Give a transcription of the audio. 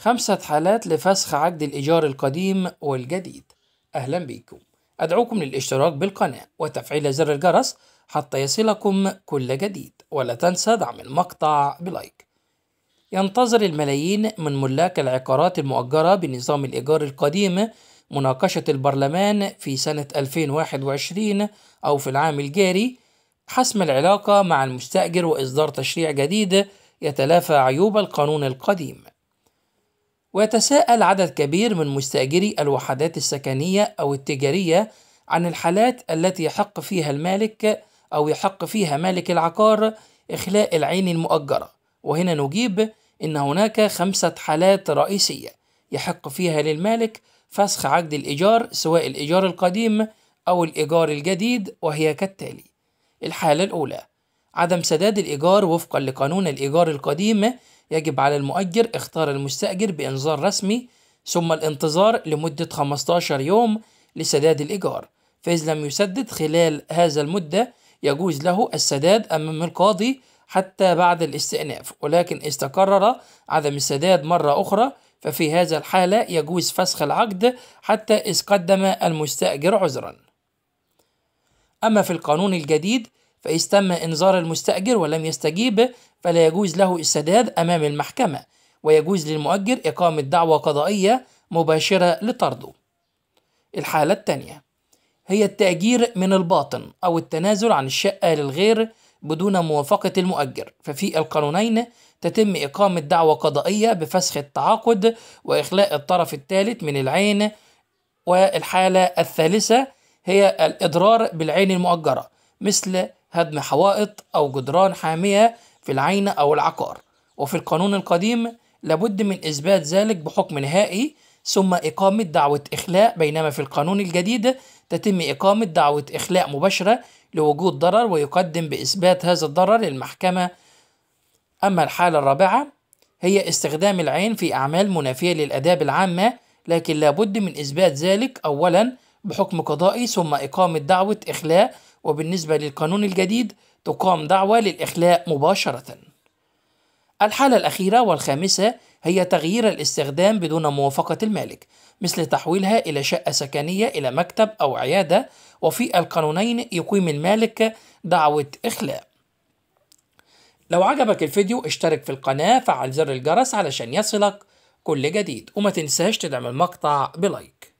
خمسة حالات لفسخ عقد الإيجار القديم والجديد أهلا بكم أدعوكم للاشتراك بالقناة وتفعيل زر الجرس حتى يصلكم كل جديد ولا تنسى دعم المقطع بلايك ينتظر الملايين من ملاك العقارات المؤجرة بنظام الإيجار القديم مناقشة البرلمان في سنة 2021 أو في العام الجاري حسم العلاقة مع المستأجر وإصدار تشريع جديد يتلافى عيوب القانون القديم ويتساءل عدد كبير من مستأجري الوحدات السكنية أو التجارية عن الحالات التي يحق فيها المالك أو يحق فيها مالك العقار إخلاء العين المؤجرة وهنا نجيب إن هناك خمسة حالات رئيسية يحق فيها للمالك فسخ عقد الإيجار سواء الإيجار القديم أو الإيجار الجديد وهي كالتالي الحالة الأولى عدم سداد الإيجار وفقا لقانون الإيجار القديم يجب على المؤجر اختار المستأجر بإنذار رسمي ثم الانتظار لمدة 15 يوم لسداد الإيجار فإذا لم يسدد خلال هذا المدة يجوز له السداد أمام القاضي حتى بعد الاستئناف ولكن إذا عدم السداد مرة أخرى ففي هذا الحالة يجوز فسخ العقد حتى إذ قدم المستأجر عذرا أما في القانون الجديد فإذ تم إنذار المستأجر ولم يستجيب فلا يجوز له السداد أمام المحكمة ويجوز للمؤجر إقامة دعوى قضائية مباشرة لطرده الحالة الثانية هي التأجير من الباطن أو التنازل عن الشقة للغير بدون موافقة المؤجر ففي القانونين تتم إقامة دعوى قضائية بفسخ التعاقد وإخلاء الطرف الثالث من العين والحالة الثالثة هي الإضرار بالعين المؤجرة مثل هدم حوائط أو جدران حامية في العين أو العقار وفي القانون القديم لابد من إثبات ذلك بحكم نهائي ثم إقامة دعوة إخلاء بينما في القانون الجديد تتم إقامة دعوة إخلاء مباشرة لوجود ضرر ويقدم بإثبات هذا الضرر للمحكمة أما الحالة الرابعة هي استخدام العين في أعمال منافية للآداب العامة لكن لابد من إثبات ذلك أولا بحكم قضائي ثم إقامة دعوة إخلاء وبالنسبة للقانون الجديد تقام دعوة للإخلاء مباشرة. الحالة الأخيرة والخامسة هي تغيير الاستخدام بدون موافقة المالك، مثل تحويلها إلى شقة سكنية إلى مكتب أو عيادة، وفي القانونين يقيم المالك دعوة إخلاء. لو عجبك الفيديو اشترك في القناة فعل زر الجرس علشان يصلك كل جديد وما تنساش تدعم المقطع بلايك